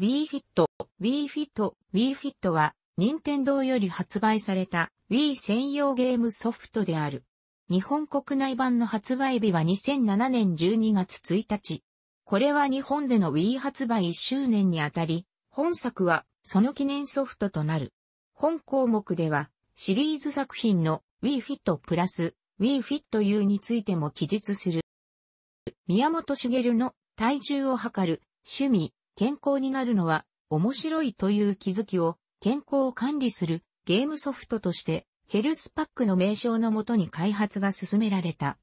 w i f i t w i f i t w i f i t は、任天堂より発売された Wii 専用ゲームソフトである。日本国内版の発売日は2007年12月1日。これは日本での Wii 発売1周年にあたり、本作はその記念ソフトとなる。本項目では、シリーズ作品の w i i f i t プラス w i i f i t U についても記述する。宮本茂の体重を測る趣味健康になるのは面白いという気づきを健康を管理するゲームソフトとしてヘルスパックの名称のもとに開発が進められた。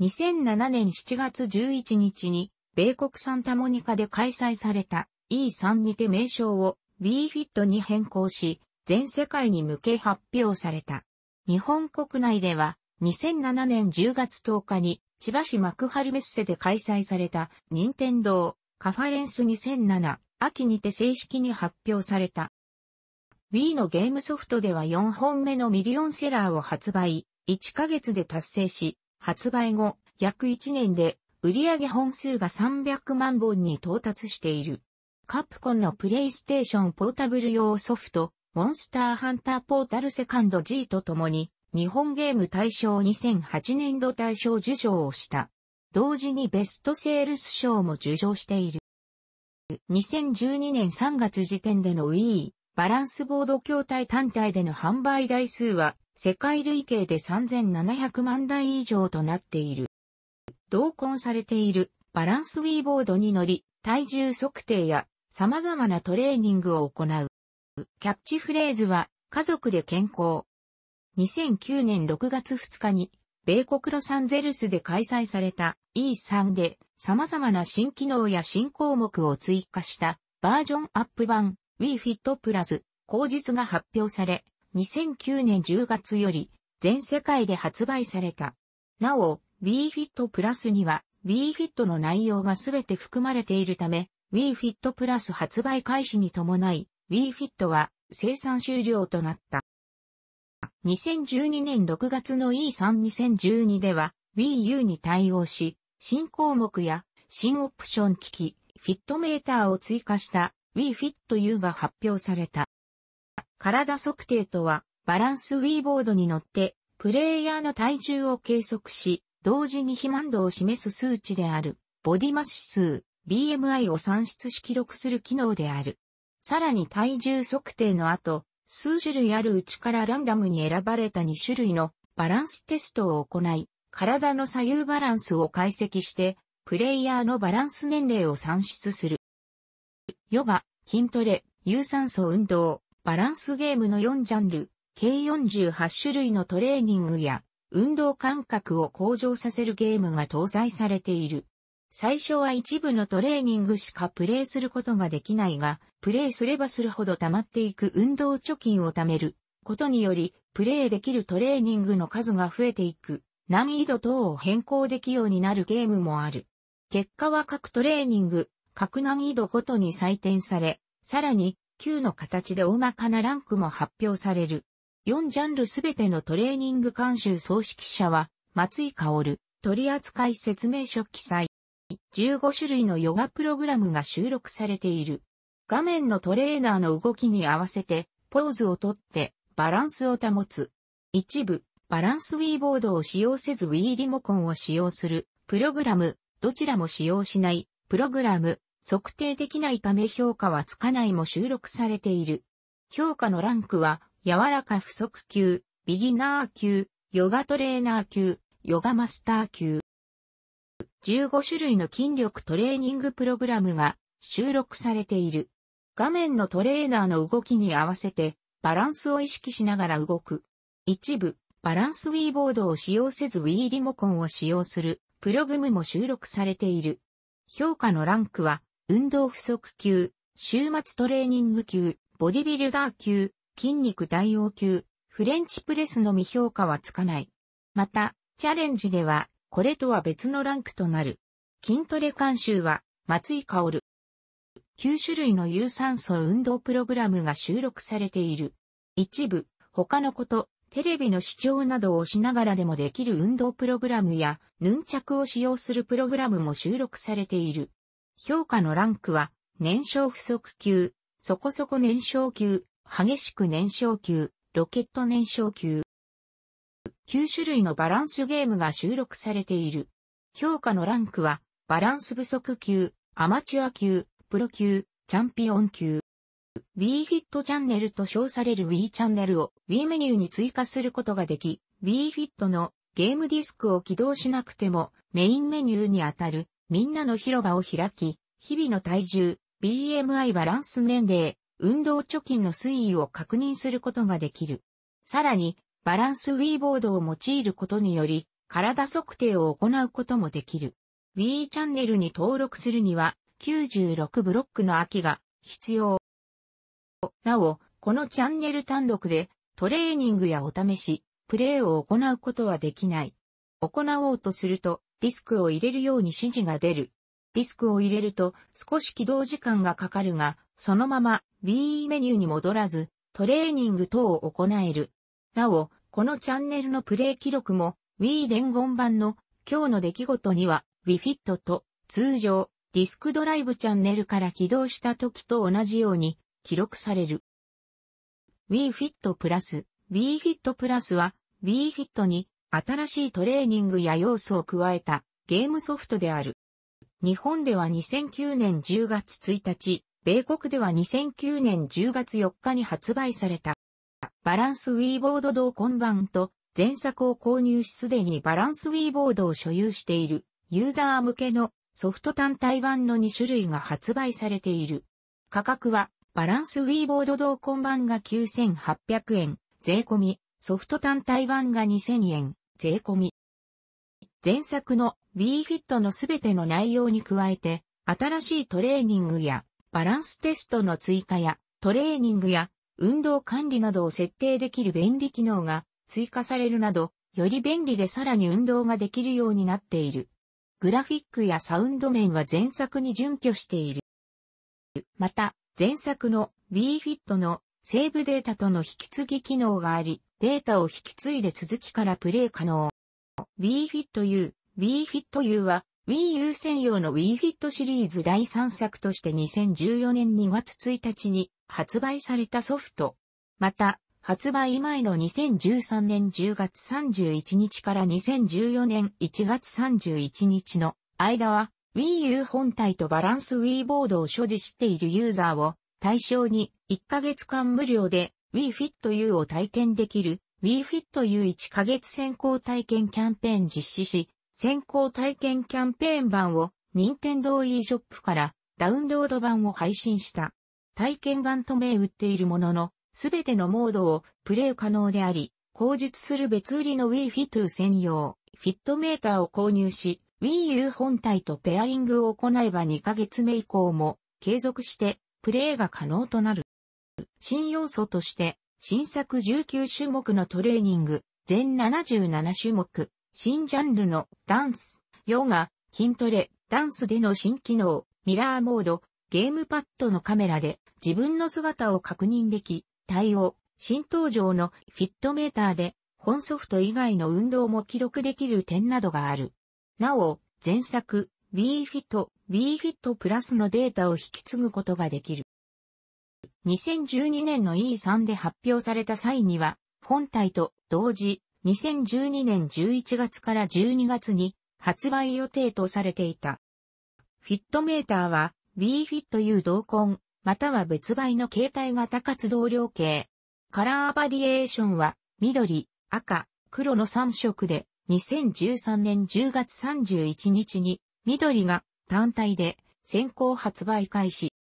2007年7月11日に米国サンタモニカで開催された E3 にて名称を WeFit に変更し、全世界に向け発表された。日本国内では2007年10月10日に千葉市幕張メッセで開催された任天堂カファレンス2007、秋にて正式に発表された。Wii のゲームソフトでは4本目のミリオンセラーを発売、1ヶ月で達成し、発売後、約1年で売上本数が300万本に到達している。カプコンのプレイステーションポータブル用ソフト、モンスターハンターポータルセカンド G とともに、日本ゲーム大賞2008年度大賞受賞をした。同時にベストセールス賞も受賞している。2012年3月時点での w i バランスボード筐体単体での販売台数は世界累計で3700万台以上となっている。同梱されているバランスウィーボードに乗り体重測定や様々なトレーニングを行う。キャッチフレーズは家族で健康。2009年6月2日に米国ロサンゼルスで開催された E3 で様々な新機能や新項目を追加したバージョンアップ版 WeFit プラス口実が発表され、2009年10月より全世界で発売された。なお、WeFit プラスには WeFit の内容がすべて含まれているため、WeFit プラス発売開始に伴い、WeFit は生産終了となった。2012年6月の E32012 では Wii U に対応し、新項目や新オプション機器、フィットメーターを追加した Wii Fit U が発表された。体測定とは、バランス Wii ボードに乗って、プレイヤーの体重を計測し、同時に肥満度を示す数値である、ボディマス指数、BMI を算出し記録する機能である。さらに体重測定の後、数種類あるうちからランダムに選ばれた2種類のバランステストを行い、体の左右バランスを解析して、プレイヤーのバランス年齢を算出する。ヨガ、筋トレ、有酸素運動、バランスゲームの4ジャンル、計48種類のトレーニングや運動感覚を向上させるゲームが搭載されている。最初は一部のトレーニングしかプレイすることができないが、プレイすればするほど溜まっていく運動貯金を貯めることにより、プレイできるトレーニングの数が増えていく、難易度等を変更できるようになるゲームもある。結果は各トレーニング、各難易度ごとに採点され、さらに、9の形で大まかなランクも発表される。4ジャンルすべてのトレーニング監修総指揮者は、松井香織、取扱説明書記載。15種類のヨガプログラムが収録されている。画面のトレーナーの動きに合わせて、ポーズをとって、バランスを保つ。一部、バランスウィーボードを使用せずウィーリモコンを使用する、プログラム、どちらも使用しない、プログラム、測定できないため評価はつかないも収録されている。評価のランクは、柔らか不足級、ビギナー級、ヨガトレーナー級、ヨガマスター級。15種類の筋力トレーニングプログラムが収録されている。画面のトレーナーの動きに合わせてバランスを意識しながら動く。一部、バランスウィーボードを使用せずウィーリモコンを使用するプログムも収録されている。評価のランクは、運動不足級、週末トレーニング級、ボディビルダー級、筋肉対応級、フレンチプレスのみ評価はつかない。また、チャレンジでは、これとは別のランクとなる。筋トレ監修は、松井香る。9種類の有酸素運動プログラムが収録されている。一部、他のこと、テレビの視聴などをしながらでもできる運動プログラムや、ヌンチャクを使用するプログラムも収録されている。評価のランクは、燃焼不足級、そこそこ燃焼級、激しく燃焼級、ロケット燃焼級。9種類のバランスゲームが収録されている。評価のランクは、バランス不足級、アマチュア級、プロ級、チャンピオン級。Wii Fit チャンネルと称される Wii チャンネルを Wii メニューに追加することができ、Wii Fit のゲームディスクを起動しなくてもメインメニューにあたるみんなの広場を開き、日々の体重、BMI バランス年齢、運動貯金の推移を確認することができる。さらに、バランスウィーボードを用いることにより、体測定を行うこともできる。ウィーチャンネルに登録するには、96ブロックの空きが必要。なお、このチャンネル単独で、トレーニングやお試し、プレーを行うことはできない。行おうとすると、ディスクを入れるように指示が出る。ディスクを入れると少し起動時間がかかるが、そのまま WE メニューに戻らず、トレーニング等を行える。なお、このチャンネルのプレイ記録も Wii 伝言版の今日の出来事には WiFit と通常ディスクドライブチャンネルから起動した時と同じように記録される。WeFit プラス WeFit プラスは WeFit に新しいトレーニングや要素を加えたゲームソフトである。日本では2009年10月1日、米国では2009年10月4日に発売された。バランスウィーボード同梱版と前作を購入しすでにバランスウィーボードを所有しているユーザー向けのソフト単体版の2種類が発売されている。価格はバランスウィーボード同梱版が9800円、税込み、ソフト単体版が2000円、税込み。前作の w ーフ Fit のすべての内容に加えて、新しいトレーニングやバランステストの追加やトレーニングや運動管理などを設定できる便利機能が追加されるなど、より便利でさらに運動ができるようになっている。グラフィックやサウンド面は前作に準拠している。また、前作の b e f i t のセーブデータとの引き継ぎ機能があり、データを引き継いで続きからプレイ可能。b e f i t U、b e f i t U は Wii U 専用の Wii Fit シリーズ第3作として2014年2月1日に発売されたソフト。また、発売前の2013年10月31日から2014年1月31日の間は Wii U 本体とバランス Wii ボードを所持しているユーザーを対象に1ヶ月間無料で Wii Fit U を体験できる Wii Fit U1 ヶ月先行体験キャンペーン実施し先行体験キャンペーン版を任天堂 e ショップからダウンロード版を配信した。体験版と銘打っているものの、すべてのモードをプレイ可能であり、口述する別売りの Wii Fit 専用、フィットメーターを購入し、Wii U 本体とペアリングを行えば2ヶ月目以降も継続してプレイが可能となる。新要素として、新作19種目のトレーニング、全77種目、新ジャンルのダンス、ヨガ、筋トレ、ダンスでの新機能、ミラーモード、ゲームパッドのカメラで自分の姿を確認でき、対応、新登場のフィットメーターで本ソフト以外の運動も記録できる点などがある。なお、前作、WeFit、WeFit プラスのデータを引き継ぐことができる。2012年の E3 で発表された際には、本体と同時、2012年11月から12月に発売予定とされていた。フィットメーターは BFIT とい同梱、または別売の携帯型活動量計。カラーバリエーションは緑、赤、黒の3色で2013年10月31日に緑が単体で先行発売開始。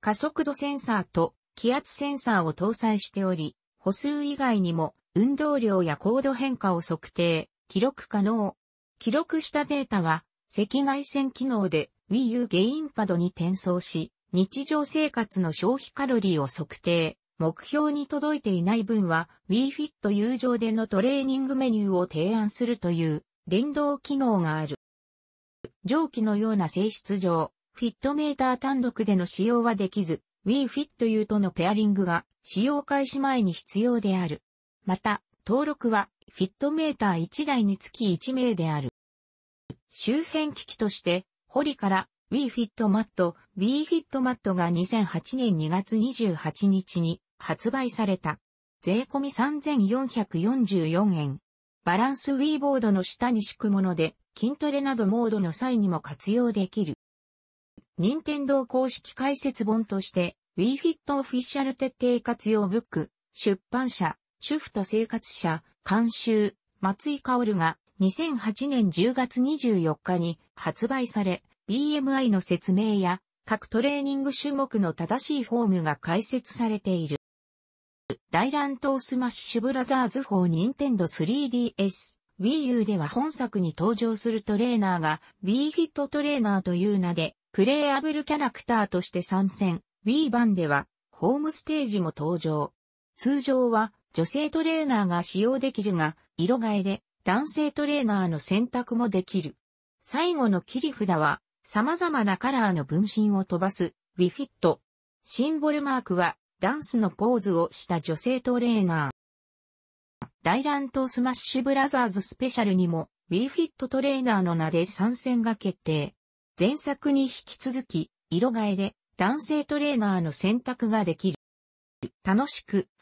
加速度センサーと気圧センサーを搭載しており、歩数以外にも運動量や高度変化を測定、記録可能。記録したデータは、赤外線機能で Wii U ゲインパドに転送し、日常生活の消費カロリーを測定。目標に届いていない分は WeFit 友情でのトレーニングメニューを提案するという連動機能がある。上記のような性質上、フィットメーター単独での使用はできず、WeFit 友とのペアリングが使用開始前に必要である。また、登録はフィットメーター1台につき1名である。周辺機器として、ホリから WeFitMat、WeFitMat が2008年2月28日に発売された。税込み3444円。バランス Wii ボードの下に敷くもので、筋トレなどモードの際にも活用できる。任天堂公式解説本として、WeFit オフィシャル徹底活用ブック、出版社、主婦と生活者、監修、松井薫が2008年10月24日に発売され、BMI の説明や各トレーニング種目の正しいフォームが解説されている。大乱闘スマッシュブラザーズ4 Nintendo 3DS Wii U では本作に登場するトレーナーが Wii ヒットトレーナーという名でプレイアブルキャラクターとして参戦。Wii 版ではホームステージも登場。通常は女性トレーナーが使用できるが、色替えで男性トレーナーの選択もできる。最後の切り札は、様々なカラーの分身を飛ばす、ウィフィット。シンボルマークは、ダンスのポーズをした女性トレーナー。大乱闘スマッシュブラザーズスペシャルにも、ウィフィットトレーナーの名で参戦が決定。前作に引き続き、色替えで男性トレーナーの選択ができる。楽しく、